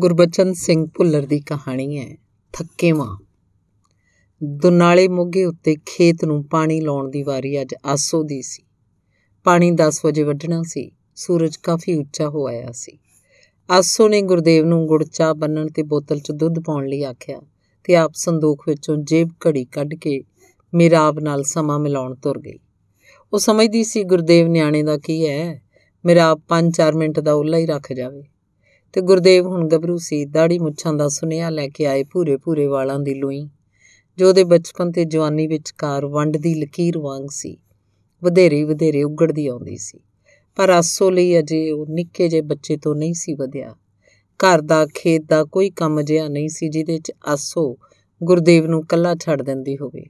ਗੁਰਬਚਨ ਸਿੰਘ ਭੁੱਲਰ ਦੀ ਕਹਾਣੀ ਹੈ ਥੱਕੇਵਾਂ ਦੁਨਾਲੇ ਮੋਗੇ ਉੱਤੇ ਖੇਤ ਨੂੰ ਪਾਣੀ ਲਾਉਣ ਦੀ ਵਾਰੀ ਅੱਜ ਆਸੋ ਦੀ ਸੀ ਪਾਣੀ 10 ਵਜੇ ਵੱਢਣਾ ਸੀ ਸੂਰਜ ਕਾਫੀ ਉੱਚਾ ਹੋ ਆਇਆ ਸੀ ਆਸੋ ਨੇ ਗੁਰਦੇਵ ਨੂੰ ਗੁੜਚਾ ਬੰਨਣ ਤੇ ਬੋਤਲ 'ਚ ਦੁੱਧ ਪਾਉਣ ਲਈ ਆਖਿਆ ਤੇ ਆਪ ਸੰਦੂਖ ਵਿੱਚੋਂ ਜੇਬ ਘੜੀ ਕੱਢ ਕੇ ਮੇਰਾਬ ਨਾਲ ਸਮਾਂ ਮਿਲਾਉਣ ਤੁਰ ਗਈ ਉਹ ਸਮਝਦੀ ਸੀ ਗੁਰਦੇਵ ਨਿਆਣੇ ਦਾ ਕੀ ਹੈ ਮੇਰਾ 5-4 ਮਿੰਟ ਦਾ ਉੱਲਾ ਹੀ ਰੱਖ ਜਾਵੇ ਤੇ ਗੁਰਦੇਵ ਹੁਣ ਗੱਭਰੂ ਸੀ ਦਾੜੀ ਮੁੱਛਾਂ ਦਾ ਸੁਨੇਹਾ ਲੈ ਕੇ ਆਏ ਭੂਰੇ ਭੂਰੇ ਵਾਲਾਂ ਦੀ ਲੂਈ ਜੋ ਦੇ ਬਚਪਨ ਤੇ ਜਵਾਨੀ ਵਿੱਚ ਕਾਰ ਵੰਡ ਦੀ ਲਕੀਰ ਵਾਂਗ ਸੀ ਵਧੇਰੇ ਵਧੇਰੇ ਉੱਗੜਦੀ ਆਉਂਦੀ ਸੀ ਪਰ ਆਸੋ ਲਈ ਅਜੇ ਉਹ ਨਿੱਕੇ ਜੇ ਬੱਚੇ ਤੋਂ ਨਹੀਂ ਸੀ ਵਧਿਆ ਘਰ ਦਾ ਖੇਤ ਦਾ ਕੋਈ ਕੰਮ ਜਿਆ ਨਹੀਂ ਸੀ ਜਿਹਦੇ 'ਚ ਆਸੋ ਗੁਰਦੇਵ ਨੂੰ ਕੱਲਾ ਛੱਡ ਦਿੰਦੀ ਹੋਵੇ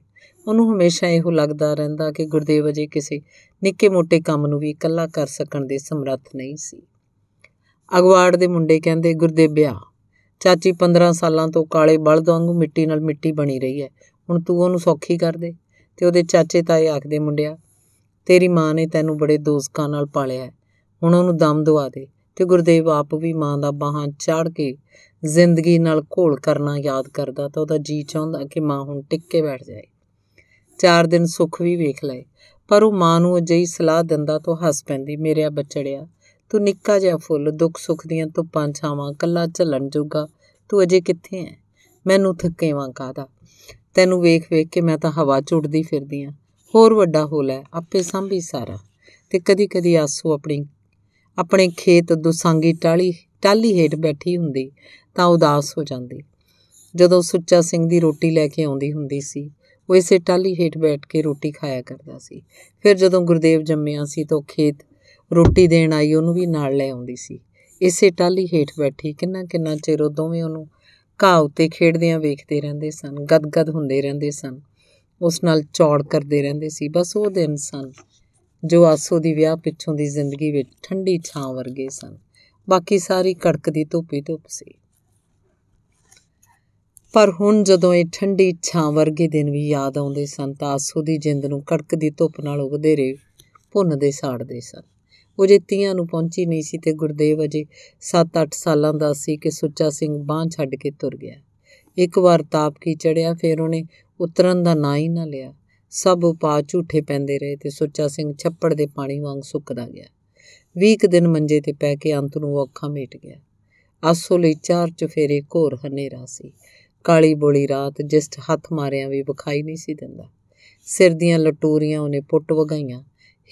ਉਹਨੂੰ ਹਮੇਸ਼ਾ ਇਹੋ ਲੱਗਦਾ ਰਹਿੰਦਾ ਕਿ ਗੁਰਦੇਵ ਅਜੇ ਕਿਸੇ ਨਿੱਕੇ-ਮੋਟੇ ਕੰਮ ਨੂੰ ਵੀ ਇਕੱਲਾ ਕਰ ਸਕਣ ਦੇ ਸਮਰੱਥ ਨਹੀਂ ਸੀ ਅਗਵਾੜ ਦੇ ਮੁੰਡੇ ਕਹਿੰਦੇ ਗੁਰਦੇਵਿਆ ਚਾਚੀ 15 ਸਾਲਾਂ ਤੋਂ ਕਾਲੇ ਬਲਦ ਵਾਂਗੂ ਮਿੱਟੀ ਨਾਲ ਮਿੱਟੀ ਬਣੀ ਰਹੀ ਹੈ ਹੁਣ ਤੂੰ ਉਹਨੂੰ ਸੌਖੀ ਕਰ ਦੇ ਤੇ ਉਹਦੇ ਚਾਚੇ ਤਾਏ ਆਖਦੇ ਮੁੰਡਿਆ ਤੇਰੀ ਮਾਂ ਨੇ ਤੈਨੂੰ ਬੜੇ ਦੋਸਤਾਂ ਨਾਲ ਪਾਲਿਆ ਹੁਣ ਉਹਨੂੰ ਦਮ ਦਵਾ ਦੇ ਤੇ ਗੁਰਦੇਵ ਆਪ ਵੀ ਮਾਂ ਦਾ ਬਾਹਾਂ ਚਾੜ ਕੇ ਜ਼ਿੰਦਗੀ ਨਾਲ ਘੋਲ ਕਰਨਾ ਯਾਦ ਕਰਦਾ ਤਾਂ ਉਹਦਾ ਜੀ ਚਾਹੁੰਦਾ ਕਿ ਮਾਂ ਹੁਣ ਟਿੱਕੇ ਬੈਠ ਜਾਏ ਚਾਰ ਦਿਨ ਸੁੱਖ ਵੀ ਵੇਖ ਲਏ ਪਰ ਉਹ ਮਾਂ ਨੂੰ ਅਜਿਹੀ ਸਲਾਹ ਦਿੰਦਾ ਤਾਂ ਹੱਸ ਪੈਂਦੀ ਆ ਬੱਚੜਿਆ ਤੂੰ ਨਿੱਕਾ ਜਿਹਾ ਫੁੱਲ ਦੁੱਖ ਸੁੱਖ ਦੀਆਂ ਧੁੱਪਾਂ ਛਾਵਾਂ ਕੱਲਾ ਝੱਲਣ ਜੋਗਾ ਤੂੰ ਅਜੇ ਕਿੱਥੇ ਐ ਮੈਨੂੰ ਥੱਕੇਵਾਂ ਕਾਦਾ ਤੈਨੂੰ ਵੇਖ ਵੇਖ ਕੇ ਮੈਂ ਤਾਂ ਹਵਾ ਝੁੱਟਦੀ ਫਿਰਦੀ ਆ ਹੋਰ ਵੱਡਾ ਹੋ ਲੈ ਆਪੇ ਸੰਭੀ ਸਾਰਾ ਤੇ ਕਦੀ ਕਦੀ ਆਸੂ ਆਪਣੀ ਆਪਣੇ ਖੇਤ ਦੁਸਾਂਗੀ ਟਾਲੀ ਟਾਲੀ ਹੇਠ ਬੈਠੀ ਹੁੰਦੀ ਤਾਂ ਉਦਾਸ ਹੋ ਜਾਂਦੀ ਜਦੋਂ ਸੁੱਚਾ ਸਿੰਘ ਦੀ ਰੋਟੀ ਲੈ ਕੇ ਆਉਂਦੀ ਹੁੰਦੀ ਸੀ ਉਹ ਇਸੇ ਟਾਲੀ ਹੇਠ ਬੈਠ ਕੇ ਰੋਟੀ ਖਾਇਆ ਕਰਦਾ ਸੀ ਫਿਰ ਜਦੋਂ ਗੁਰਦੇਵ ਜੰਮਿਆ ਸੀ ਤਾਂ ਖੇਤ ਰੋਟੀ ਦੇਣ ਆਈ ਉਹਨੂੰ ਵੀ ਨਾਲ ਲੈ ਆਉਂਦੀ ਸੀ ਇਸੇ ਟਾਲੀ ਹੇਠ ਬੈਠੀ ਕਿੰਨਾ ਕਿੰਨਾ ਚਿਰ ਉਹ ਦੋਵੇਂ ਉਹਨੂੰ ਘਾਹ ਉੱਤੇ ਖੇਡਦਿਆਂ ਵੇਖਦੇ ਰਹਿੰਦੇ ਸਨ ਗਦਗਦ ਹੁੰਦੇ ਰਹਿੰਦੇ ਸਨ ਉਸ ਨਾਲ ਚੌੜ ਕਰਦੇ ਰਹਿੰਦੇ ਸੀ ਬਸ ਉਹ ਦਿਨ ਸਨ ਜੋ ਆਸੋ ਦੀ ਵਿਆਹ ਪਿੱਛੋਂ ਦੀ ਜ਼ਿੰਦਗੀ ਵਿੱਚ ਠੰਡੀ ਛਾਂ ਵਰਗੇ ਸਨ ਬਾਕੀ ਸਾਰੀ ਕੜਕਦੀ ਧੁੱਪੀ ਧੁੱਪ ਸੀ ਪਰ ਹੁਣ ਜਦੋਂ ਇਹ ਠੰਡੀ ਛਾਂ ਵਰਗੇ ਦਿਨ ਵੀ ਯਾਦ ਆਉਂਦੇ ਸਨ ਤਾਂ ਆਸੋ ਦੀ ਜਿੰਦ ਨੂੰ ਕੜਕਦੀ ਧੁੱਪ ਨਾਲ ਵਧੇਰੇ ਭੁੰਨਦੇ ਸਾੜਦੇ ਸਨ ਉਹ ਜੇ ਤੀਆਂ ਨੂੰ ਪਹੁੰਚੀ ਨਹੀਂ ਸੀ ਤੇ ਗੁਰਦੇਵ ਅਜੇ 7-8 ਸਾਲਾਂ ਦਾ ਸੀ ਕਿ ਸੁੱਚਾ ਸਿੰਘ ਬਾਹ ਛੱਡ ਕੇ ਤੁਰ ਗਿਆ ਇੱਕ ਵਾਰ ਤਾਪ ਕੀ ਚੜਿਆ ਫਿਰ ਉਹਨੇ ਉਤਰਨ ਦਾ ਨਾਂ ਹੀ ਨਾ ਲਿਆ ਸਭ ਉਪਾਅ ਝੂਠੇ ਪੈਂਦੇ ਰਹੇ ਤੇ ਸੁੱਚਾ ਸਿੰਘ ਛੱਪੜ ਦੇ ਪਾਣੀ ਵਾਂਗ ਸੁੱਕਦਾ ਗਿਆ 20 ਦਿਨ ਮੰਜੇ ਤੇ ਪੈ ਕੇ ਅੰਤ ਨੂੰ ਔਖਾ ਮੀਟ ਗਿਆ ਅਸੋ ਲਈ ਚਾਰ ਚਫੇਰੇ ਘੋਰ ਹਨੇਰਾ ਸੀ ਕਾਲੀ ਬੋਲੀ ਰਾਤ ਜਿਸਟ ਹੱਥ ਮਾਰਿਆਂ ਵੀ ਵਿਖਾਈ ਨਹੀਂ ਸੀ ਦਿੰਦਾ ਸਿਰ ਦੀਆਂ ਲਟੋਰੀਆਂ ਉਹਨੇ ਪੁੱਟ ਵਗਾਈਆਂ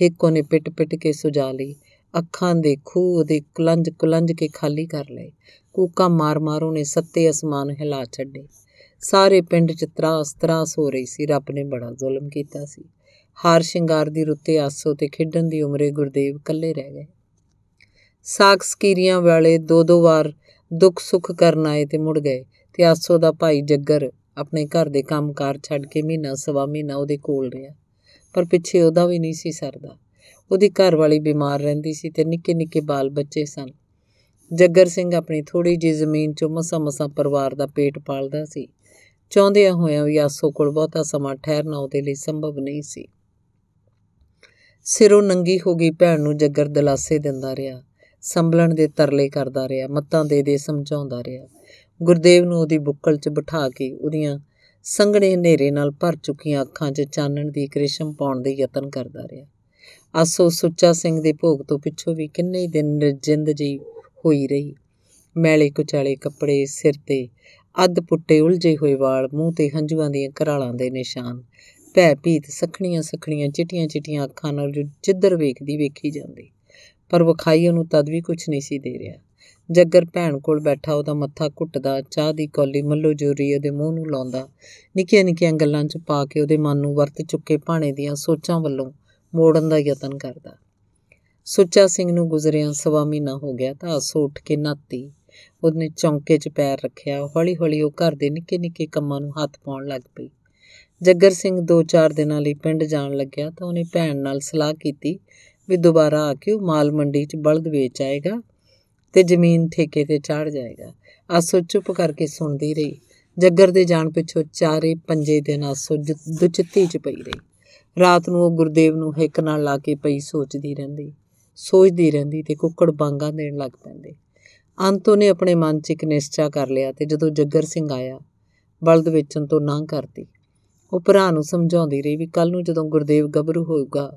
ਹੇਕੋ ਨੇ ਪਿੱਟ-ਪਿੱਟ ਕੇ ਸੁਜਾ ਲਈ ਅੱਖਾਂ ਦੇ ਖੂਹ ਉਹਦੇ ਕੁਲੰਜ-ਕੁਲੰਜ ਕੇ ਖਾਲੀ ਕਰ ਲਏ ਕੂਕਾ ਮਾਰ ਮਾਰੋ ਨੇ ਸੱਤੇ ਅਸਮਾਨ ਹਿਲਾ ਛੱਡੇ ਸਾਰੇ ਪਿੰਡ 'ਚ ਤਰਾਸ-ਤਰਾਸ ਹੋ ਰਹੀ ਸੀ ਰੱਬ ਨੇ ਬੜਾ ਜ਼ੁਲਮ ਕੀਤਾ ਸੀ ਹਾਰ ਸ਼ਿੰਗਾਰ ਦੀ ਰੁੱਤੇ ਆਸੋ ਤੇ ਖੇਡਣ ਦੀ ਉਮਰੇ ਗੁਰਦੇਵ ਇਕੱਲੇ ਰਹਿ ਗਏ ਸਾਖ ਸਕੀਰੀਆਂ ਵਾਲੇ ਦੋ-ਦੋ ਵਾਰ ਦੁੱਖ-ਸੁੱਖ ਕਰਨ ਆਏ ਤੇ ਮੁੜ ਗਏ ਤੇ ਆਸੋ ਦਾ ਭਾਈ ਜੱਗਰ ਆਪਣੇ ਘਰ ਦੇ ਕੰਮਕਾਰ ਛੱਡ ਕੇ ਮਹੀਨਾ ਸਵਾ ਮਹੀਨਾ ਉਹਦੇ ਕੋਲ ਰਿਹਾ ਪਰ ਪਿੱਛੇ ਉਹਦਾ ਵੀ ਨਹੀਂ ਸੀ ਸਰਦਾ ਉਹਦੀ ਘਰ ਵਾਲੀ ਬਿਮਾਰ ਰਹਿੰਦੀ ਸੀ ਤੇ ਨਿੱਕੇ ਨਿੱਕੇ ਬਾਲ ਬੱਚੇ ਸਨ ਜੱਗਰ ਸਿੰਘ ਆਪਣੀ ਥੋੜੀ ਜੀ ਜ਼ਮੀਨ 'ਚੋਂ ਮਸਾ-ਮਸਾ ਪਰਿਵਾਰ ਦਾ ਪੇਟ ਪਾਲਦਾ ਸੀ ਚਾਹੁੰਦਿਆਂ ਹੋਇਆਂ ਵੀ ਆਸੋ ਕੋਲ ਬਹੁਤਾ ਸਮਾਂ ਠਹਿਰਨਾ ਉਹਦੇ ਲਈ ਸੰਭਵ ਨਹੀਂ ਸੀ ਸਿਰੋਂ ਨੰਗੀ ਹੋ ਗਈ ਭੈਣ ਨੂੰ ਜੱਗਰ ਦਿਲਾਸੇ ਦਿੰਦਾ ਰਿਹਾ ਸੰਭਲਣ ਦੇ ਤਰਲੇ ਕਰਦਾ ਰਿਹਾ ਮੱਤਾਂ ਦੇ ਦੇ ਸਮਝਾਉਂਦਾ ਰਿਹਾ ਗੁਰਦੇਵ ਨੂੰ ਉਹਦੀ ਬੁੱਕਲ 'ਚ ਬਿਠਾ ਕੇ ਉਹਦੀਆਂ ਸੰਘਣੇ ਹਨੇਰੇ ਨਾਲ ਭਰ ਚੁੱਕੀਆਂ ਅੱਖਾਂ 'ਚ ਚਾਨਣ ਦੀ ਕ੍ਰਿਸ਼ਮ ਪਾਉਣ ਦੇ ਯਤਨ ਕਰਦਾ ਰਿਹਾ ਅਸੋ ਸੁੱਚਾ ਸਿੰਘ ਦੇ ਭੋਗ ਤੋਂ ਪਿੱਛੋਂ ਵੀ ਕਿੰਨੇ ਦਿਨ ਜਿੰਦ ਜੀ ਹੋਈ ਰਹੀ ਮੈਲੇ ਕੁਚਾਲੇ ਕੱਪੜੇ ਸਿਰ ਤੇ ਅੱਧ ਪੁੱਟੇ ਉਲਝੇ ਹੋਏ ਵਾਲ ਮੂੰਹ ਤੇ ਹੰਝੂਆਂ ਦੀਆਂ ਕਰਾਲਾਂ ਦੇ ਨਿਸ਼ਾਨ ਭੈ ਭੀਤ ਸਖਣੀਆਂ ਸਖਣੀਆਂ ਚਿੱਟੀਆਂ ਚਿੱਟੀਆਂ ਅੱਖਾਂ ਨਾਲ ਜਿੱਧਰ ਵੇਖਦੀ ਵੇਖੀ ਜਾਂਦੀ ਪਰ ਵਿਖਾਈ ਉਹਨੂੰ ਤਦ ਵੀ ਕੁਝ ਨਹੀਂ ਸੀ ਦੇ ਰਿਹਾ ਜੱਗਰ ਭੈਣ ਕੋਲ ਬੈਠਾ ਉਹਦਾ ਮੱਥਾ ਘੁੱਟਦਾ ਚਾਹ ਦੀ ਕੌਲੀ ਮੱਲੋ ਜੂਰੀ ਉਹਦੇ ਮੂੰਹ ਨੂੰ ਲਾਉਂਦਾ ਨਿੱਕੀਆਂ ਨਿੱਕੀਆਂ ਗੱਲਾਂ 'ਚ ਪਾ ਕੇ ਉਹਦੇ ਮਨ ਨੂੰ ਵਰਤ ਚੁੱਕੇ ਭਾਣੇ ਦੀਆਂ ਸੋਚਾਂ ਵੱਲੋਂ ਮੋੜਨ ਦਾ ਯਤਨ ਕਰਦਾ ਸੁੱਚਾ ਸਿੰਘ ਨੂੰ ਗੁਜ਼ਰਿਆਂ ਸਵਾ ਮਹੀਨਾ ਹੋ ਗਿਆ ਤਾਂ ਅਸੋ ਉੱਠ ਕੇ ਨਾਤੀ ਉਹਨੇ ਚੌਂਕੇ 'ਚ ਪੈਰ ਰੱਖਿਆ ਹੌਲੀ-ਹੌਲੀ ਉਹ ਘਰ ਦੇ ਨਿੱਕੇ-ਨਿੱਕੇ ਕੰਮਾਂ ਨੂੰ ਹੱਥ ਪਾਉਣ ਲੱਗ ਪਈ ਜੱਗਰ ਸਿੰਘ 2-4 ਦਿਨਾਂ ਲਈ ਪਿੰਡ ਜਾਣ ਲੱਗਿਆ ਤਾਂ ਉਹਨੇ ਭੈਣ ਨਾਲ ਸਲਾਹ ਕੀਤੀ ਵੀ ਦੁਬਾਰਾ ਆ ਕੇ ਉਹ ਮਾਲ ਮੰਡੀ 'ਚ ਬਲਦ ਵੇਚ ਆਏਗਾ ਤੇ ਜ਼ਮੀਨ ਠੇਕੇ ਤੇ ਚੜ ਜਾਏਗਾ ਆਸੋ ਚੁੱਪ ਕਰਕੇ ਸੁਣਦੀ ਰਹੀ ਜੱਗਰ ਦੇ ਜਾਣ ਪਿੱਛੋਂ ਚਾਰੇ ਪੰਜੇ ਦਿਨ ਆਸੋ ਦੁਚਿੱਤੀ 'ਚ ਪਈ ਰਹੀ ਰਾਤ ਨੂੰ ਉਹ ਗੁਰਦੇਵ ਨੂੰ ਹਿੱਕ ਨਾਲ ਲਾ ਕੇ ਪਈ ਸੋਚਦੀ ਰਹਿੰਦੀ ਸੋਚਦੀ ਰਹਿੰਦੀ ਤੇ ਕੁੱਕੜ ਬਾਂਗਾ ਦੇਣ ਲੱਗ ਪੈਂਦੇ ਅੰਤੋ ਨੇ ਆਪਣੇ ਮਨ 'ਚ ਇੱਕ ਨਿਸ਼ਚਾ ਕਰ ਲਿਆ ਤੇ ਜਦੋਂ ਜੱਗਰ ਸਿੰਘ ਆਇਆ ਬਲਦ ਵੇਚਣ ਤੋਂ ਨਾ ਕਰਦੀ ਉਹ ਭਰਾ ਨੂੰ ਸਮਝਾਉਂਦੀ ਰਹੀ ਵੀ ਕੱਲ ਨੂੰ ਜਦੋਂ ਗੁਰਦੇਵ ਗੱਭਰੂ ਹੋਊਗਾ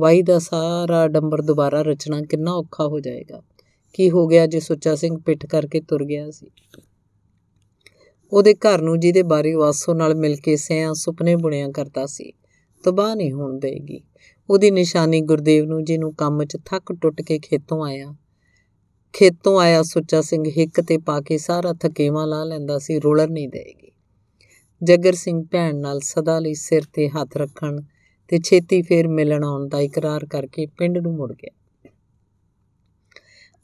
ਵਾਈ ਦਾ ਸਾਰਾ ਡੰਬਰ ਦੁਬਾਰਾ ਰਚਣਾ ਕਿੰਨਾ ਔਖਾ ਹੋ ਜਾਏਗਾ ਕੀ ਹੋ ਗਿਆ ਜੇ ਸੁੱਚਾ ਸਿੰਘ ਪਿੱਠ ਕਰਕੇ ਤੁਰ ਗਿਆ ਸੀ ਉਹਦੇ ਘਰ ਨੂੰ ਜਿਹਦੇ ਬਾਰੇ ਵਾਸੋ ਨਾਲ ਮਿਲ ਕੇ ਸਿਆਂ ਸੁਪਨੇ ਬੁਣਿਆ ਕਰਦਾ ਸੀ ਤਬਾਹ ਨਹੀਂ ਹੋਣ ਦੇਗੀ ਉਹਦੀ ਨਿਸ਼ਾਨੀ ਗੁਰਦੇਵ ਨੂੰ ਜਿਹਨੂੰ ਕੰਮ 'ਚ ਥੱਕ ਟੁੱਟ ਕੇ ਖੇਤੋਂ ਆਇਆ ਖੇਤੋਂ ਆਇਆ ਸੁੱਚਾ ਸਿੰਘ ਹਿੱਕ ਤੇ ਪਾ ਕੇ ਸਾਰਾ ਥਕੇਵਾ ਲਾ ਲੈਂਦਾ ਸੀ ਰੋਲਰ ਨਹੀਂ ਦੇਗੀ ਜੱਗਰ ਸਿੰਘ ਭੈਣ ਨਾਲ ਸਦਾ ਲਈ ਸਿਰ ਤੇ ਹੱਥ ਰੱਖਣ ਤੇ ਛੇਤੀ ਫੇਰ ਮਿਲਣ ਆਉਣ ਦਾ ਇਕਰਾਰ ਕਰਕੇ ਪਿੰਡ ਨੂੰ ਮੁੜ ਗਿਆ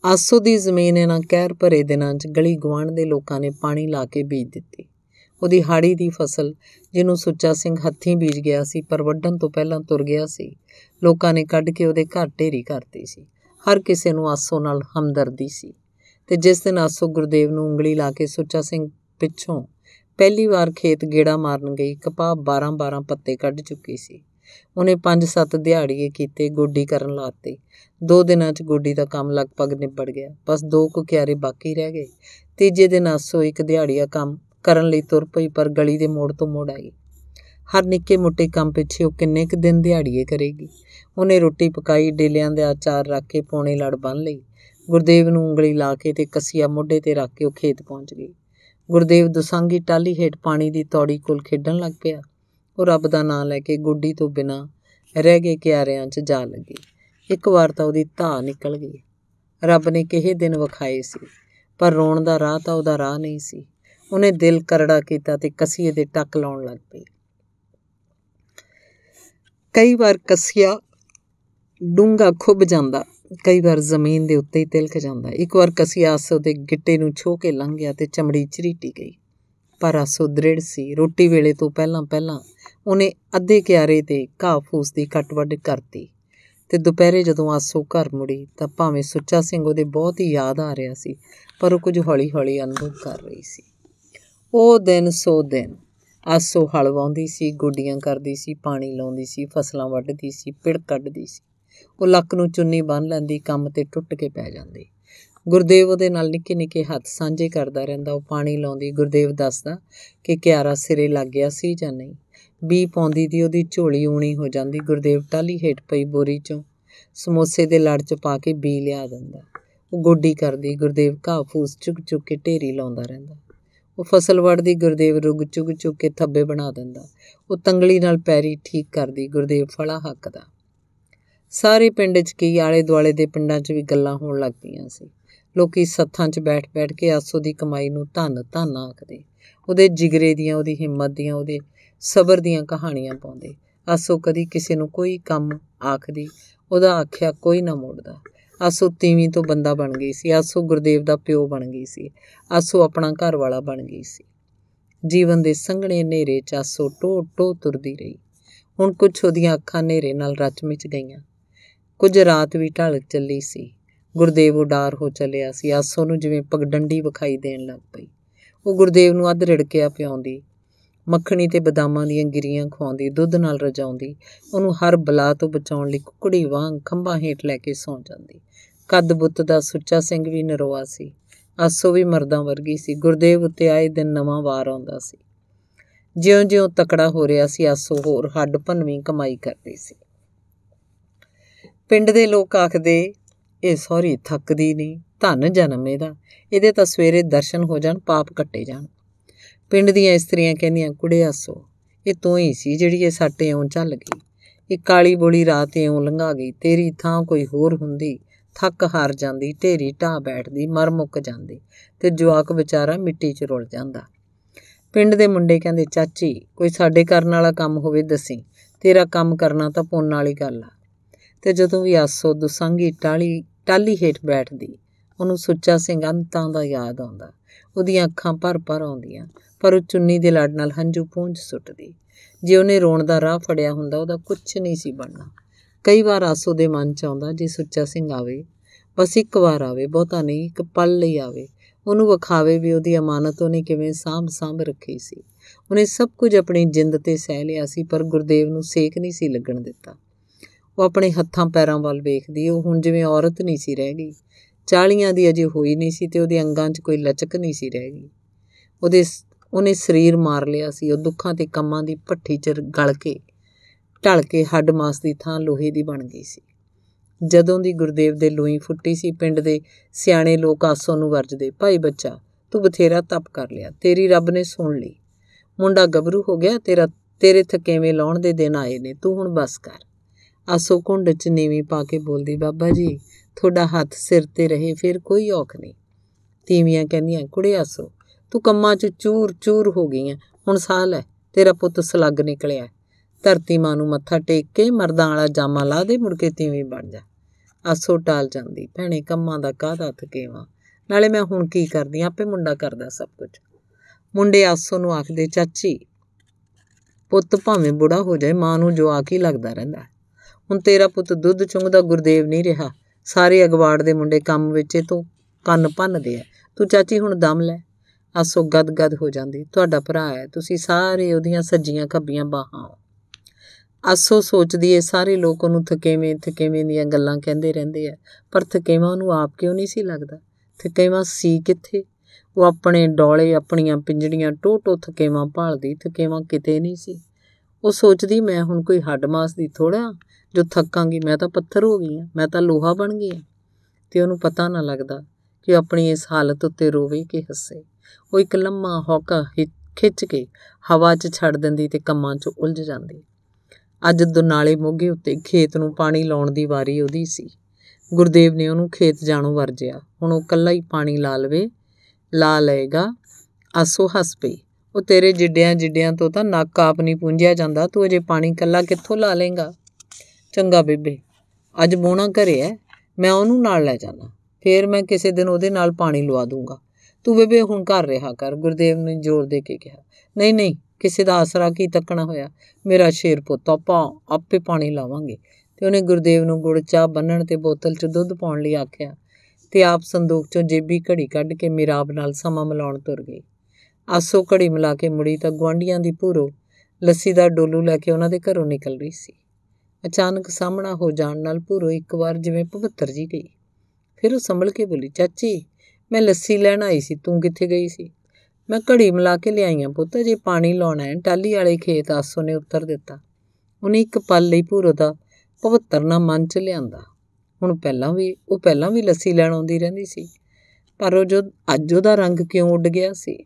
ਆਸੂ ਦੀ ਜ਼ਮੀਨ ਇਹਨਾਂ ਕਹਿਰ ਭਰੇ ਦਿਨਾਂ 'ਚ ਗਲੀ ਗਵਾਂਡ ਦੇ ਲੋਕਾਂ ਨੇ ਪਾਣੀ ਲਾ ਕੇ ਬੀਜ ਦਿੱਤੀ ਉਹਦੀ ਹਾੜੀ ਦੀ ਫਸਲ ਜਿਹਨੂੰ ਸੁੱਚਾ ਸਿੰਘ ਹੱਥੀਂ ਬੀਜ ਗਿਆ ਸੀ ਪਰ ਵੱਢਣ ਤੋਂ ਪਹਿਲਾਂ ਤੁਰ ਗਿਆ ਸੀ ਲੋਕਾਂ ਨੇ ਕੱਢ ਕੇ ਉਹਦੇ ਘਰ ਢੇਰੀ ਕਰਤੀ ਸੀ ਹਰ ਕਿਸੇ ਨੂੰ ਆਸੋ ਨਾਲ ਹਮਦਰਦੀ ਸੀ ਤੇ ਜਿਸ ਦਿਨ ਆਸੋ ਗੁਰਦੇਵ ਨੂੰ ਉਂਗਲੀ ਲਾ ਕੇ ਸੁੱਚਾ ਸਿੰਘ ਪਿੱਛੋਂ ਪਹਿਲੀ ਵਾਰ ਖੇਤ ਗੇੜਾ ਮਾਰਨ ਗਈ ਕਪਾਹ 12-12 ਪੱਤੇ ਕੱਢ ਚੁੱਕੀ ਸੀ ਉਹਨੇ 5-7 ਦਿਹਾੜੀਏ ਕੀਤੇ ਗੋਡੀ ਕਰਨ ਲਾਤੀ ਦੋ ਦਿਨਾਂ 'ਚ ਗੋਡੀ ਦਾ ਕੰਮ ਲਗਭਗ ਨਿਬੜ ਗਿਆ ਬਸ ਦੋ ਕੁ ਕਿਆਰੇ ਬਾਕੀ ਰਹਿ ਗਏ ਤੀਜੇ ਦਿਨ ਆਸੋ ਇੱਕ ਦਿਹਾੜੀਆ ਕੰਮ ਕਰਨ ਲਈ ਤੁਰ ਪਈ ਪਰ ਗਲੀ ਦੇ ਮੋੜ ਤੋਂ ਮੋੜ ਆਈ ਹਰ ਨਿੱਕੇ ਮੋਟੇ ਕੰਮ ਪਿੱਛੇ ਉਹ ਕਿੰਨੇ ਕੁ ਦਿਨ ਦਿਹਾੜੀਏ ਕਰੇਗੀ ਉਹਨੇ ਰੋਟੀ ਪਕਾਈ ਡੇਲਿਆਂ ਦੇ ਆਚਾਰ ਰੱਖ ਕੇ ਪੌਣੇ ਲੜ ਬੰਨ ਲਈ ਗੁਰਦੇਵ ਨੂੰ ਉਂਗਲੀ ਲਾ ਕੇ ਤੇ ਕਸੀਆ ਮੋਢੇ ਤੇ ਰੱਖ ਕੇ ਉਹ ਖੇਤ ਪਹੁੰਚ ਗਈ ਗੁਰਦੇਵ ਦੁਸਾਂਗੀ ਟਾਲੀ ਹੇਠ ਪਾਣੀ ਦੀ ਤੌੜੀ ਕੋਲ ਖੇਡਣ ਲੱਗ ਪਿਆ ਉਹ ਰੱਬ ਦਾ ਨਾਂ ਲੈ ਕੇ ਗੋਡੀ ਤੋਂ ਬਿਨਾ ਰਹਿ ਗਏ ਕਿਆਰਿਆਂ 'ਚ ਜਾ ਲੱਗੀ ਇੱਕ ਵਾਰ ਤਾਂ ਉਹਦੀ ਧਾ ਨਿਕਲ ਗਈ ਰੱਬ ਨੇ ਕਿਹੇ ਦਿਨ ਵਿਖਾਏ ਸੀ ਪਰ ਰੋਣ ਦਾ ਰਾਹ ਤਾਂ ਉਹਦਾ ਰਾਹ ਨਹੀਂ ਸੀ ਉਹਨੇ ਦਿਲ ਕਰੜਾ ਕੀਤਾ ਤੇ ਕਸੀਏ ਦੇ ਟੱਕ ਲਾਉਣ ਲੱਗ ਪਈ ਕਈ ਵਾਰ ਕਸੀਆ ਡੂੰਗਾ ਖੁੱਬ ਜਾਂਦਾ ਕਈ ਵਾਰ ਜ਼ਮੀਨ ਦੇ ਉੱਤੇ ਹੀ ਤਿਲਕ ਜਾਂਦਾ ਇੱਕ ਵਾਰ ਕਸੀਆ ਆਸੋ ਦੇ ਗਿੱਟੇ ਨੂੰ ਛੋ ਕੇ ਲੰਘ ਗਿਆ ਤੇ ਚਮੜੀ ਚਰੀਟੀ ਗਈ ਪਰ ਆਸੋ ਦ੍ਰਿੜ ਸੀ ਰੋਟੀ ਵੇਲੇ ਤੋਂ ਪਹਿਲਾਂ ਪਹਿਲਾਂ ਉਹਨੇ ਅੱਧੇ ਕਿਆਰੇ ਤੇ ਘਾਹ ਫੂਸ ਦੀ ਕੱਟਵੱਡ ਕਰਤੀ ਤੇ ਦੁਪਹਿਰੇ ਜਦੋਂ ਆਸੋ ਘਰ ਮੁੜੀ ਤਾਂ ਭਾਵੇਂ ਸੁੱਚਾ ਸਿੰਘ ਉਹਦੇ ਬਹੁਤ ਹੀ ਯਾਦ ਆ ਰਿਹਾ ਸੀ ਪਰ ਉਹ ਕੁਝ ਹੌਲੀ-ਹੌਲੀ ਅਨੁਭਵ ਕਰ ਰਹੀ ਸੀ ਉਹ ਦਿਨ ਸੋ ਦਿਨ ਆਸੋ ਹਲਵਾਉਂਦੀ ਸੀ ਗੁੱਡੀਆਂ ਕਰਦੀ ਸੀ ਪਾਣੀ ਲਾਉਂਦੀ ਸੀ ਫਸਲਾਂ ਵੱਢਦੀ ਸੀ ਪਿੜ ਕੱਢਦੀ ਸੀ ਉਹ ਲੱਕ ਨੂੰ ਚੁੰਨੀ ਬੰਨ ਲੈਂਦੀ ਕੰਮ ਤੇ ਟੁੱਟ ਕੇ ਪੈ ਜਾਂਦੀ ਗੁਰਦੇਵ ਉਹਦੇ ਨਾਲ ਨਿੱਕੇ ਨਿੱਕੇ ਹੱਥ ਸਾਂਝੇ ਕਰਦਾ ਰਹਿੰਦਾ ਉਹ ਪਾਣੀ ਲਾਉਂਦੀ ਗੁਰਦੇਵ ਦੱਸਦਾ ਕਿ ਕਿਆਰਾ ਸਿਰੇ ਲੱਗ ਗਿਆ ਸੀ ਜਾਂ ਨਹੀਂ ਬੀ ਪਾਉਂਦੀ ਦੀ ਉਹਦੀ ਝੋਲੀ ਊਣੀ ਹੋ ਜਾਂਦੀ ਗੁਰਦੇਵ ਟਾਲੀ ਹੇਠ ਪਈ ਬੋਰੀ ਚੋਂ ਸਮੋਸੇ ਦੇ ਲੜ ਚ ਪਾ ਕੇ ਬੀ ਲਿਆ ਦਿੰਦਾ ਉਹ ਗੋਡੀ ਕਰਦੀ ਗੁਰਦੇਵ ਘਾਹ ਫੂਸ ਚੁੱਕ ਚੁੱਕ ਕੇ ਢੇਰੀ ਲਾਉਂਦਾ ਰਹਿੰਦਾ ਉਹ ਫਸਲ ਵੜਦੀ ਗੁਰਦੇਵ ਰੁਗ ਚੁਕ ਚੁੱਕ ਕੇ ਥੱਬੇ ਬਣਾ ਦਿੰਦਾ ਉਹ ਤੰਗਲੀ ਨਾਲ ਪੈਰੀ ਠੀਕ ਕਰਦੀ ਗੁਰਦੇਵ ਫਲਾ ਹੱਕਦਾ ਸਾਰੇ ਪਿੰਡ 'ਚ ਕੀ ਆਲੇ ਦੁਆਲੇ ਦੇ ਪਿੰਡਾਂ 'ਚ ਵੀ ਗੱਲਾਂ ਹੋਣ ਲੱਗ ਪਈਆਂ ਸੀ ਲੋਕੀ ਸੱਥਾਂ 'ਚ ਬੈਠ-ਬੈਠ ਕੇ ਆਸੋ ਦੀ ਕਮਾਈ ਨੂੰ ਧੰਨ ਧੰਨ ਆਖਦੇ ਉਹਦੇ ਜਿਗਰੇ ਦੀਆਂ ਉਹਦੀ ਹਿੰਮਤ ਦੀਆਂ ਉਹਦੇ ਸਬਰ ਦੀਆਂ ਕਹਾਣੀਆਂ ਪਾਉਂਦੇ ਆਸੋ ਕਦੀ ਕਿਸੇ ਨੂੰ ਕੋਈ ਕੰਮ ਆਖਦੀ ਉਹਦਾ ਆਖਿਆ ਕੋਈ ਨਾ ਮੋੜਦਾ ਆਸੋ ਤੀਵੀਂ ਤੋਂ ਬੰਦਾ ਬਣ ਗਈ ਸੀ ਆਸੋ ਗੁਰਦੇਵ ਦਾ ਪਿਓ ਬਣ ਗਈ ਸੀ ਆਸੋ ਆਪਣਾ ਘਰ ਵਾਲਾ ਬਣ ਗਈ ਸੀ ਜੀਵਨ ਦੇ ਸੰਘਣੇ ਹਨੇਰੇ 'ਚ ਆਸੋ ਟੋ ਟੋ ਤੁਰਦੀ ਰਹੀ ਹੁਣ ਕੁਝ ਉਹਦੀਆਂ ਅੱਖਾਂ ਹਨੇਰੇ ਨਾਲ ਰਚ ਮਿਚ ਗਈਆਂ ਕੁਝ ਰਾਤ ਵੀ ਢਲ ਚੱਲੀ ਸੀ ਗੁਰਦੇਵ ਉਡਾਰ ਹੋ ਚੱਲਿਆ ਸੀ ਆਸੋ ਨੂੰ ਜਿਵੇਂ ਪਗਡੰਡੀ ਵਿਖਾਈ ਦੇਣ ਲੱਗ ਪਈ ਉਹ ਗੁਰਦੇਵ ਨੂੰ ਅੱਧ ਰਿੜਕਿਆ ਪਿਆਉਂਦੀ ਮੱਖਣੀ ਤੇ ਬਦਾਮਾਂ ਦੀਆਂ ਗਿਰੀਆਂ ਖਵਾਉਂਦੀ ਦੁੱਧ ਨਾਲ ਰਜਾਉਂਦੀ ਉਹਨੂੰ ਹਰ ਬਲਾ ਤੋਂ ਬਚਾਉਣ ਲਈ ਕੁਕੜੀ ਵਾਂਗ ਖੰਭਾਂ ਹੇਠ ਲੈ ਕੇ ਸੌਂ ਜਾਂਦੀ ਕੱਦ ਬੁੱਤ ਦਾ ਸੁੱਚਾ ਸਿੰਘ ਵੀ ਨਰਵਾ ਸੀ ਆਸੋ ਵੀ ਮਰਦਾਂ ਵਰਗੀ ਸੀ ਗੁਰਦੇਵ ਉੱਤੇ ਆਏ ਦਿਨ ਨਵਾਂ ਵਾਰ ਆਉਂਦਾ ਸੀ ਜਿਉਂ-ਜਿਉਂ ਤਕੜਾ ਹੋ ਰਿਹਾ ਸੀ ਆਸੋ ਹੋਰ ਹੱਡ ਭੰਨਵੀਂ ਕਮਾਈ ਕਰਦੀ ਸੀ ਪਿੰਡ ਦੇ ਲੋਕ ਆਖਦੇ ਇਹ ਸੌਰੀ ਥੱਕਦੀ ਨਹੀਂ ਧਨ ਜਨਮ ਇਹਦਾ ਇਹਦੇ ਤਾਂ ਸਵੇਰੇ ਦਰਸ਼ਨ ਹੋ ਜਾਣ ਪਾਪ ਕੱਟੇ ਜਾਣ ਪਿੰਡ ਦੀਆਂ ਇਸਤਰੀਆਂ ਕਹਿੰਦੀਆਂ ਕੁੜਿਆ ਸੋ ਇਹ ਤੂੰ ਹੀ ਸੀ ਜਿਹੜੀ ਇਹ ਸਾਟੇ ਓਂ ਚੱਲ ਗਈ ਇਹ ਕਾਲੀ ਬੋਲੀ ਰਾਤ ਓਂ ਲੰਘਾ ਗਈ ਤੇਰੀ ਥਾਂ ਕੋਈ ਹੋਰ ਹੁੰਦੀ ਥੱਕ ਹਾਰ ਜਾਂਦੀ ਢੇਰੀ ਢਾਹ ਬੈਠਦੀ ਮਰ ਮੁੱਕ ਜਾਂਦੀ ਤੇ ਜਵਾਕ ਵਿਚਾਰਾ ਮਿੱਟੀ 'ਚ ਰੁਲ ਜਾਂਦਾ ਪਿੰਡ ਦੇ ਮੁੰਡੇ ਕਹਿੰਦੇ ਚਾਚੀ ਕੋਈ ਸਾਡੇ ਕਰਨ ਵਾਲਾ ਕੰਮ ਹੋਵੇ ਦੱਸੀ ਤੇਰਾ ਕੰਮ ਕਰਨਾ ਤਾਂ ਪੁੰਨ ਵਾਲੀ ਗੱਲ ਆ ਤੇ ਜਦੋਂ ਵੀ ਆਸੋ ਦੁਸੰਗੀ ਟਾਲੀ ਟਾਲੀ ਹੇਠ ਬੈਠਦੀ ਉਹਨੂੰ ਸੁੱਚਾ ਸਿੰਘ ਅੰਤਾਂ ਦਾ ਯਾਦ ਆਉਂਦਾ ਉਹਦੀਆਂ ਅੱਖਾਂ ਭਰ-ਭਰ ਆਉਂਦੀਆਂ ਪਰ ਉਹ ਚੁੰਨੀ ਦੇ ਲੜ ਨਾਲ ਹੰਝੂ ਪੂੰਝ ਸੁੱਟਦੀ ਜੇ ਉਹਨੇ ਰੋਣ ਦਾ ਰਾਹ ਫੜਿਆ ਹੁੰਦਾ ਉਹਦਾ ਕੁਝ ਨਹੀਂ ਸੀ ਬਣਨਾ ਕਈ ਵਾਰ ਆਸੋ ਦੇ ਮਨ 'ਚ ਆਉਂਦਾ ਜੇ ਸੁੱਚਾ ਸਿੰਘ ਆਵੇ ਬਸ ਇੱਕ ਵਾਰ ਆਵੇ ਬਹੁਤਾ ਨਹੀਂ ਇੱਕ ਪਲ ਲਈ ਆਵੇ ਉਹਨੂੰ ਵਿਖਾਵੇ ਵੀ ਉਹਦੀ ਅਮਾਨਤ ਉਹਨੇ ਕਿਵੇਂ ਸਾਂਭ-ਸਾਂਭ ਰੱਖੀ ਸੀ ਉਹਨੇ ਸਭ ਕੁਝ ਆਪਣੀ ਜਿੰਦ ਤੇ ਸਹਿ ਲਿਆ ਸੀ ਪਰ ਗੁਰਦੇਵ ਨੂੰ ਸੇਕ ਨਹੀਂ ਸੀ ਲੱਗਣ ਦਿੱਤਾ ਉਹ ਆਪਣੇ ਹੱਥਾਂ ਪੈਰਾਂ ਵੱਲ ਵੇਖਦੀ ਉਹ ਹੁਣ ਜਿਵੇਂ ਔਰਤ ਨਹੀਂ ਸੀ ਰਹਿ ਗਈ 40 ਦੀ ਅਜੇ ਹੋਈ ਨਹੀਂ ਸੀ ਤੇ ਉਹਦੇ ਅੰਗਾਂ 'ਚ ਕੋਈ ਲਚਕ ਨਹੀਂ ਸੀ ਰਹਿ ਗਈ ਉਹਦੇ ਉਹਨੇ ਸਰੀਰ ਮਾਰ ਲਿਆ ਸੀ ਉਹ ਦੁੱਖਾਂ ਤੇ ਕੰਮਾਂ ਦੀ ਭੱਠੀ 'ਚ ਗਲ ਕੇ ਢਲ ਕੇ ਹੱਡ ਮਾਸ ਦੀ ਥਾਂ ਲੋਹੇ ਦੀ ਬਣ ਗਈ ਸੀ ਜਦੋਂ ਦੀ ਗੁਰਦੇਵ ਦੇ ਲੋਈ ਫੁੱਟੀ ਸੀ ਪਿੰਡ ਦੇ ਸਿਆਣੇ ਲੋਕ ਆਸੋ ਨੂੰ ਵਰਜਦੇ ਭਾਈ ਬੱਚਾ ਤੂੰ ਬਥੇਰਾ ਤਪ ਕਰ ਲਿਆ ਤੇਰੀ ਰੱਬ ਨੇ ਸੁਣ ਲਈ ਮੁੰਡਾ ਗੱਭਰੂ ਹੋ ਗਿਆ ਤੇਰਾ ਤੇਰੇ ਥਕੇਵੇਂ ਲਾਉਣ ਦੇ ਦਿਨ ਆਏ ਨੇ ਤੂੰ ਹੁਣ ਬਸ ਕਰ ਆਸੋ ਕੁੰਡ 'ਚ ਨੀਵੀਂ ਪਾ ਕੇ ਬੋਲਦੀ ਬਾਬਾ ਜੀ ਤੁਹਾਡਾ ਹੱਥ ਸਿਰ ਤੇ ਰਹੇ ਫਿਰ ਕੋਈ ਔਖ ਨਹੀਂ ਤੀਵੀਆਂ ਕਹਿੰਦੀਆਂ ਕੁੜਿਆ ਸੋ ਤੂੰ ਕੰਮਾਂ 'ਚ ਚੂਰ ਚੂਰ ਹੋ ਗਈਆਂ ਹੁਣ ਸਾਲ ਐ ਤੇਰਾ ਪੁੱਤ ਸਲੱਗ ਨਿਕਲਿਆ ਧਰਤੀ ਮਾਂ ਨੂੰ ਮੱਥਾ ਟੇਕ ਕੇ ਮਰਦਾਂ ਵਾਲਾ ਜਾਮਾ ਲਾ ਦੇ ਮੁੜ ਕੇ ਤੀਵੀ ਬਣ ਜਾ ਆਸੋ ਟਾਲ ਜਾਂਦੀ ਭੈਣੇ ਕੰਮਾਂ ਦਾ ਕਾਹਦਾ ਥਕੇਵਾ ਨਾਲੇ ਮੈਂ ਹੁਣ ਕੀ ਕਰਦੀ ਆਪੇ ਮੁੰਡਾ ਕਰਦਾ ਸਭ ਕੁਝ ਮੁੰਡੇ ਆਸੋ ਨੂੰ ਆਖਦੇ ਚਾਚੀ ਪੁੱਤ ਭਾਵੇਂ ਬੁੜਾ ਹੋ ਜਾਏ ਮਾਂ ਨੂੰ ਜੋ ਆ ਕੀ ਲੱਗਦਾ ਰਹਿੰਦਾ ਹੁਣ ਤੇਰਾ ਪੁੱਤ ਦੁੱਧ ਚੁੰਗਦਾ ਗੁਰਦੇਵ ਨਹੀਂ ਰਿਹਾ ਸਾਰੇ ਅਗਵਾੜ ਦੇ ਮੁੰਡੇ ਕੰਮ ਵਿੱਚ ਇਹ ਤੂੰ ਕੰਨ ਭੰਨਦੇ ਆ ਤੂੰ ਚਾਚੀ ਹੁਣ ਦਮ ਲੈ ਆਸੋ ਗਦਗਦ ਹੋ ਜਾਂਦੀ ਤੁਹਾਡਾ ਭਰਾ ਹੈ ਤੁਸੀਂ ਸਾਰੇ ਉਹਦੀਆਂ ਸੱਜੀਆਂ ਖੱਬੀਆਂ ਬਾਹਾਂ ਆਸੋ ਸੋਚਦੀ ਏ ਸਾਰੇ ਲੋਕ ਉਹਨੂੰ ਥਕੇਵੇਂ ਥਕੇਵੇਂ ਦੀਆਂ ਗੱਲਾਂ ਕਹਿੰਦੇ ਰਹਿੰਦੇ ਆ ਪਰ ਥਕੇਵਾਂ ਉਹਨੂੰ ਆਪ ਕਿਉਂ ਨਹੀਂ ਸੀ ਲੱਗਦਾ ਥਕੇਵਾਂ ਸੀ ਕਿੱਥੇ ਉਹ ਆਪਣੇ ਡੋਲੇ ਆਪਣੀਆਂ ਪਿੰਜੜੀਆਂ ਟੋਟੋ ਥਕੇਵਾਂ ਭਾਲਦੀ ਥਕੇਵਾਂ ਕਿਤੇ ਨਹੀਂ ਸੀ ਉਹ ਸੋਚਦੀ ਮੈਂ ਹੁਣ ਕੋਈ ਹੱਡ ਮਾਸ ਦੀ ਥੋੜਾ ਜੋ ਥੱਕਾਂਗੀ ਮੈਂ ਤਾਂ ਪੱਥਰ ਹੋ ਗਈ ਹਾਂ ਮੈਂ ਤਾਂ ਲੋਹਾ ਬਣ ਗਈ ਹਾਂ ਤੇ ਉਹਨੂੰ ਪਤਾ ਨਾ ਲੱਗਦਾ ਕਿ ਆਪਣੀ ਇਸ ਹਾਲਤ ਉੱਤੇ ਰੋਵੇ ਕਿ ਹੱਸੇ ਉਹ ਇੱਕ ਲੰਮਾ ਹੌਕਾ ਖਿੱਚ ਕੇ ਹਵਾ 'ਚ ਛੱਡ ਦਿੰਦੀ ਤੇ ਕੰਮਾਂ 'ਚ ਉਲਝ ਜਾਂਦੀ ਅੱਜ ਦੁਨਾਲੇ ਮੋਗੇ ਉੱਤੇ ਖੇਤ ਨੂੰ ਪਾਣੀ ਲਾਉਣ ਦੀ ਵਾਰੀ ਉਹਦੀ ਸੀ ਗੁਰਦੇਵ ਨੇ ਉਹਨੂੰ ਖੇਤ ਜਾਣੋਂ ਵਰਜਿਆ ਹੁਣ ਉਹ ਕੱਲਾ ਹੀ ਪਾਣੀ ਲਾ ਲਵੇ ਲਾ ਲਏਗਾ ਆਸੋ ਹੱਸ ਪਈ ਉਹ ਤੇਰੇ ਜਿੱਡਿਆਂ ਜਿੱਡਿਆਂ ਤੋਂ ਤਾਂ ਨੱਕ ਆਪ ਨਹੀਂ ਪੁੰਝਿਆ ਜਾਂਦਾ ਤੂੰ ਅਜੇ ਪਾਣੀ ਕੱਲਾ ਕਿੱਥੋਂ ਲਾ ਲੇਗਾ ਚੰਗਾ ਬੇਬੇ ਅੱਜ ਬੋਣਾ ਘਰੇ ਐ ਮੈਂ ਉਹਨੂੰ ਨਾਲ ਲੈ ਜਾਣਾ ਫੇਰ ਮੈਂ ਕਿਸੇ ਦਿਨ ਉਹਦੇ ਨਾਲ ਪਾਣੀ ਲਵਾ ਦੂੰਗਾ ਤੂੰ ਬੇਬੇ ਹੁਣ ਘਰ ਰਿਹਾ ਕਰ ਗੁਰਦੇਵ ਨੇ ਜ਼ੋਰ ਦੇ ਕੇ ਕਿਹਾ ਨਹੀਂ ਨਹੀਂ ਕਿਸੇ ਦਾ ਆਸਰਾ ਕੀ ਤੱਕਣਾ ਹੋਇਆ ਮੇਰਾ ਸ਼ੇਰ ਪੁੱਤ ਆਪਾਂ ਆਪੇ ਪਾਣੀ ਲਾਵਾਂਗੇ ਤੇ ਉਹਨੇ ਗੁਰਦੇਵ ਨੂੰ ਗੁੜ ਚਾਹ ਬੰਨਣ ਤੇ ਬੋਤਲ 'ਚ ਦੁੱਧ ਪਾਉਣ ਲਈ ਆਖਿਆ ਤੇ ਆਪ ਸੰਦੂਕ 'ਚੋਂ ਜੇਬੀ ਘੜੀ ਕੱਢ ਕੇ ਮਿਰਾਬ ਨਾਲ ਸਮਾਂ ਮਿਲਾਉਣ ਤੁਰ ਗਈ ਆਸੋ ਘੜੀ ਮਿਲਾ ਕੇ ਮੁੜੀ ਤਾਂ ਗਵਾਂਡੀਆਂ ਦੀ ਪੂਰੋ ਲੱਸੀ ਦਾ ਡੋਲੂ ਲੈ ਕੇ ਉਹਨਾਂ ਦੇ ਘਰੋਂ ਨਿਕਲ ਰਹੀ ਸੀ ਅਚਾਨਕ ਸਾਹਮਣਾ ਹੋ ਜਾਣ ਨਾਲ ਭੂਰੋ ਇੱਕ ਵਾਰ ਜਿਵੇਂ ਭਵੱਤਰ ਜੀ ਗਈ ਫਿਰ ਉਹ ਸੰਭਲ ਕੇ ਬੋਲੀ ਚਾਚੀ ਮੈਂ ਲੱਸੀ ਲੈਣ ਆਈ ਸੀ ਤੂੰ ਕਿੱਥੇ ਗਈ ਸੀ ਮੈਂ ਘੜੀ ਮਿਲਾ ਕੇ ਲਿਆਈਆਂ ਪੁੱਤ ਜੇ ਪਾਣੀ ਲਾਉਣਾ ਹੈ ਟਾਲੀ ਵਾਲੇ ਖੇਤ ਆਸੋ ਨੇ ਉੱਤਰ ਦਿੱਤਾ ਉਹਨੇ ਇੱਕ ਪਲ ਲਈ ਭੂਰੋ ਦਾ ਪਵਿੱਤਰ ਨਾ ਮਨ ਚ ਲਿਆਂਦਾ ਹੁਣ ਪਹਿਲਾਂ ਵੀ ਉਹ ਪਹਿਲਾਂ ਵੀ ਲੱਸੀ ਲੈਣ ਆਉਂਦੀ ਰਹਿੰਦੀ ਸੀ ਪਰ ਉਹ ਜੋ ਅੱਜ ਉਹਦਾ ਰੰਗ ਕਿਉਂ ਉੱਡ ਗਿਆ ਸੀ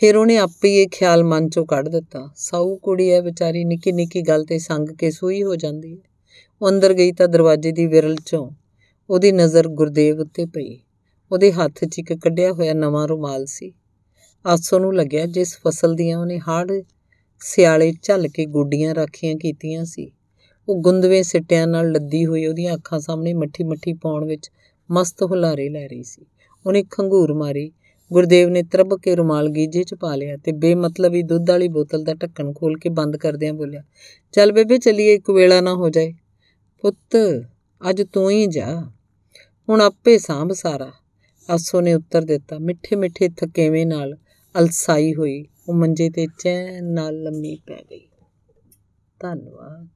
ਫਿਰ ਉਹਨੇ ਆਪੇ ਇਹ ਖਿਆਲ ਮਨ ਚੋਂ ਕੱਢ ਦਿੱਤਾ ਸਾਊ ਕੁੜੀ ਐ ਵਿਚਾਰੀ ਨਿੱਕੀ ਨਿੱਕੀ ਗੱਲ ਤੇ ਸੰਗ ਕੇ ਸੂਈ ਹੋ ਜਾਂਦੀ ਐ ਉਹ ਅੰਦਰ ਗਈ ਤਾਂ ਦਰਵਾਜ਼ੇ ਦੀ ਵਿਰਲ ਚੋਂ ਉਹਦੀ ਨਜ਼ਰ ਗੁਰਦੇਵ ਉੱਤੇ ਪਈ ਉਹਦੇ ਹੱਥ 'ਚ ਇੱਕ ਕੱਢਿਆ ਹੋਇਆ ਨਵਾਂ ਰੁਮਾਲ ਸੀ ਆਸੋ ਨੂੰ ਲੱਗਿਆ ਜਿਸ ਫਸਲ ਦੀਆਂ ਉਹਨੇ ਹਾੜ ਸਿਆਲੇ ਝੱਲ ਕੇ ਗੋਡੀਆਂ ਰੱਖੀਆਂ ਕੀਤੀਆਂ ਸੀ ਉਹ ਗੁੰਦਵੇਂ ਸਿੱਟਿਆਂ ਨਾਲ ਲੱਦੀ ਹੋਈ ਉਹਦੀਆਂ ਅੱਖਾਂ ਸਾਹਮਣੇ ਮੱਠੀ ਮੱਠੀ ਪਾਉਣ ਵਿੱਚ ਮਸਤ ਹੁਲਾਰੇ ਲੈ ਰਹੀ ਸੀ ਉਹਨੇ ਖੰਗੂਰ ਮਾਰੀ ਗੁਰਦੇਵ ਨੇ ਤਰਬ ਕੇ ਰੁਮਾਲ ਗੀਜੇ 'ਚ ਪਾ ਲਿਆ ਤੇ ਬੇਮਤਲਬੀ ਦੁੱਧ ਵਾਲੀ ਬੋਤਲ ਦਾ ਢੱਕਣ ਖੋਲ ਕੇ ਬੰਦ ਕਰਦਿਆਂ ਬੋਲਿਆ ਚੱਲ ਬੇਬੇ ਚਲੀਏ ਇੱਕ ਵੇਲਾ ਨਾ ਹੋ ਜਾਏ ਪੁੱਤ ਅੱਜ ਤੂੰ ਹੀ ਜਾ ਹੁਣ ਆਪੇ ਸਾਂਭ ਸਾਰਾ ਆਸੋ ਨੇ ਉੱਤਰ ਦਿੱਤਾ ਮਿੱਠੇ ਮਿੱਠੇ ਥਕੇਵੇਂ ਨਾਲ ਅਲਸਾਈ ਹੋਈ ਉਹ ਮੰਜੇ ਤੇ ਚੈਨ ਨਾਲ ਲੰਮੀ ਪੈ ਗਈ ਧੰਨਵਾਦ